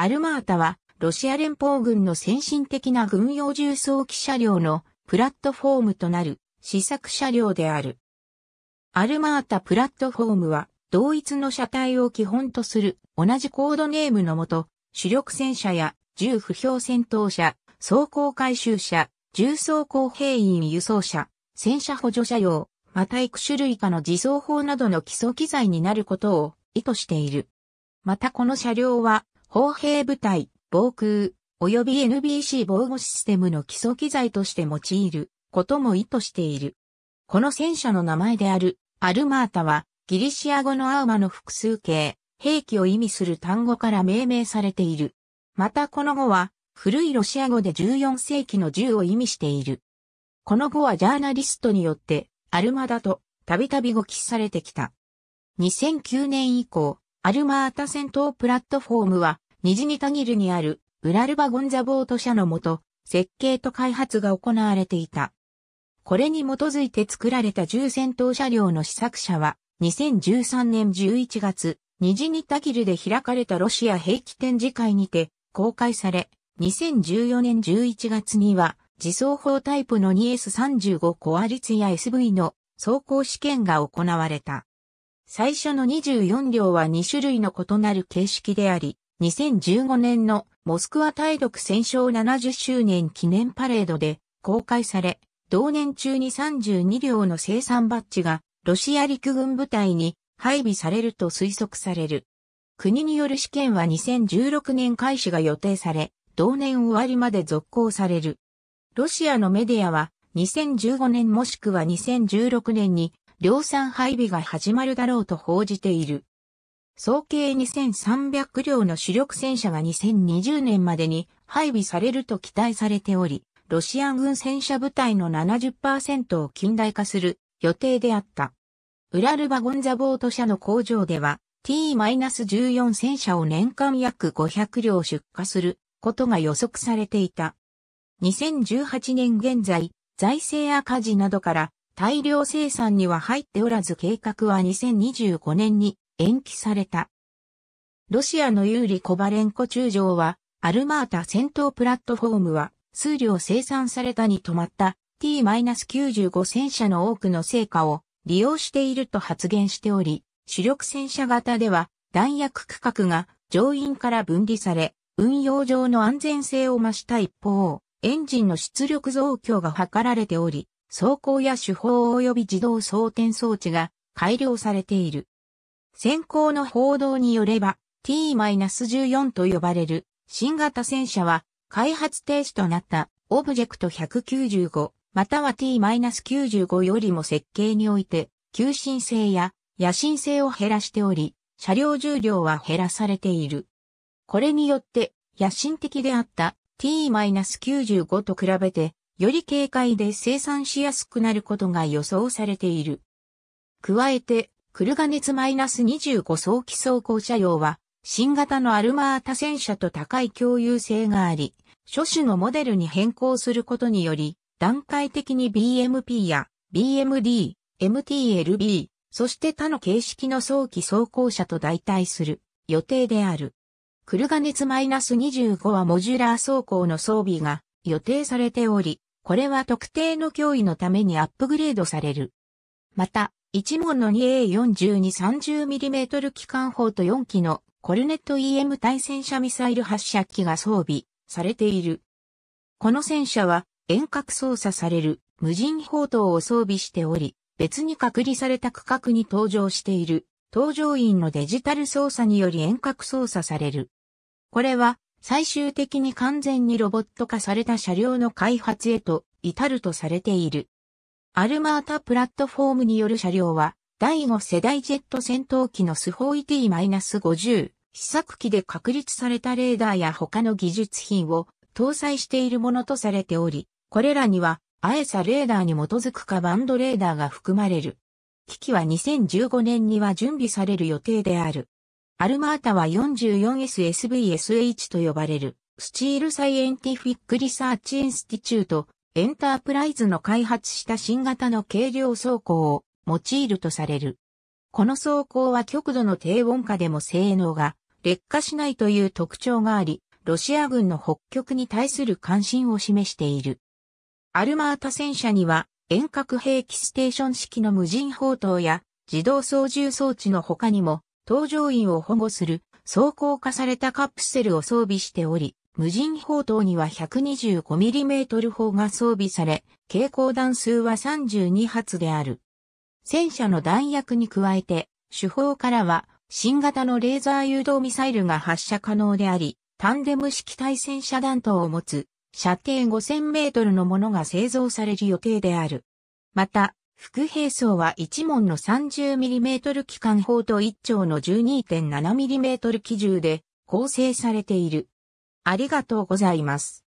アルマータは、ロシア連邦軍の先進的な軍用重装機車両のプラットフォームとなる試作車両である。アルマータプラットフォームは、同一の車体を基本とする同じコードネームのもと、主力戦車や重不評戦闘車、装甲回収車、重装甲兵員輸送車、戦車補助車用、また幾種類かの自走砲などの基礎機材になることを意図している。またこの車両は砲兵部隊、防空、及び NBC 防護システムの基礎機材として用いることも意図している。この戦車の名前であるアルマータはギリシア語のアウマの複数形、兵器を意味する単語から命名されている。またこの語は古いロシア語で14世紀の銃を意味している。この語はジャーナリストによってアルマだとたびたび語記されてきた。2009年以降、アルマータ戦闘プラットフォームは、ニジニタギルにある、ウラルバゴンザボート社のもと、設計と開発が行われていた。これに基づいて作られた重戦闘車両の試作車は、2013年11月、ニジニタギルで開かれたロシア兵器展示会にて公開され、2014年11月には、自走砲タイプの 2S35 コアリツや SV の走行試験が行われた。最初の24両は2種類の異なる形式であり、2015年のモスクワ対独戦勝70周年記念パレードで公開され、同年中に32両の生産バッジがロシア陸軍部隊に配備されると推測される。国による試験は2016年開始が予定され、同年終わりまで続行される。ロシアのメディアは2015年もしくは2016年に量産配備が始まるだろうと報じている。総計2300両の主力戦車が2020年までに配備されると期待されており、ロシア軍戦車部隊の70%を近代化する予定であった。ウラルバゴンザボート社の工場では T-14 戦車を年間約500両出荷することが予測されていた。2018年現在、財政赤字などから大量生産には入っておらず計画は2025年に延期された。ロシアの有利コバレンコ中将は、アルマータ戦闘プラットフォームは、数量生産されたに止まった T-95 戦車の多くの成果を利用していると発言しており、主力戦車型では弾薬区画が乗員から分離され、運用上の安全性を増した一方、エンジンの出力増強が図られており、走行や手法及び自動装填装置が改良されている。先行の報道によれば T-14 と呼ばれる新型戦車は開発停止となったオブジェクト195または T-95 よりも設計において急進性や野心性を減らしており車両重量は減らされている。これによって野心的であった T-95 と比べてより軽快で生産しやすくなることが予想されている。加えて、クルガネツ -25 早期走行車用は、新型のアルマータ戦車と高い共有性があり、初種のモデルに変更することにより、段階的に BMP や BMD、MTLB、そして他の形式の早期走行車と代替する予定である。クルガネツ -25 はモジュラー走行の装備が予定されており、これは特定の脅威のためにアップグレードされる。また、1門の2 a 4に3 0 m m 機関砲と4機のコルネット EM 対戦車ミサイル発射機が装備されている。この戦車は遠隔操作される無人砲塔を装備しており、別に隔離された区画に登場している、搭乗員のデジタル操作により遠隔操作される。これは最終的に完全にロボット化された車両の開発へと至るとされている。アルマータプラットフォームによる車両は、第5世代ジェット戦闘機のスホイティ5 0試作機で確立されたレーダーや他の技術品を搭載しているものとされており、これらには、アエサレーダーに基づくかバンドレーダーが含まれる。機器は2015年には準備される予定である。アルマータは 44SSVSH と呼ばれる、スチールサイエンティフィックリサーチインスティチュート、エンタープライズの開発した新型の軽量走行を用いるとされる。この走行は極度の低温下でも性能が劣化しないという特徴があり、ロシア軍の北極に対する関心を示している。アルマータ戦車には遠隔兵器ステーション式の無人砲塔や自動操縦装置の他にも搭乗員を保護する装甲化されたカプセルを装備しており、無人砲塔には 125mm 砲が装備され、携行弾数は32発である。戦車の弾薬に加えて、主砲からは新型のレーザー誘導ミサイルが発射可能であり、タンデム式対戦車弾頭を持つ射程5000メートルのものが製造される予定である。また、副兵装は1門の 30mm 機関砲と1丁の 12.7mm 機銃で構成されている。ありがとうございます。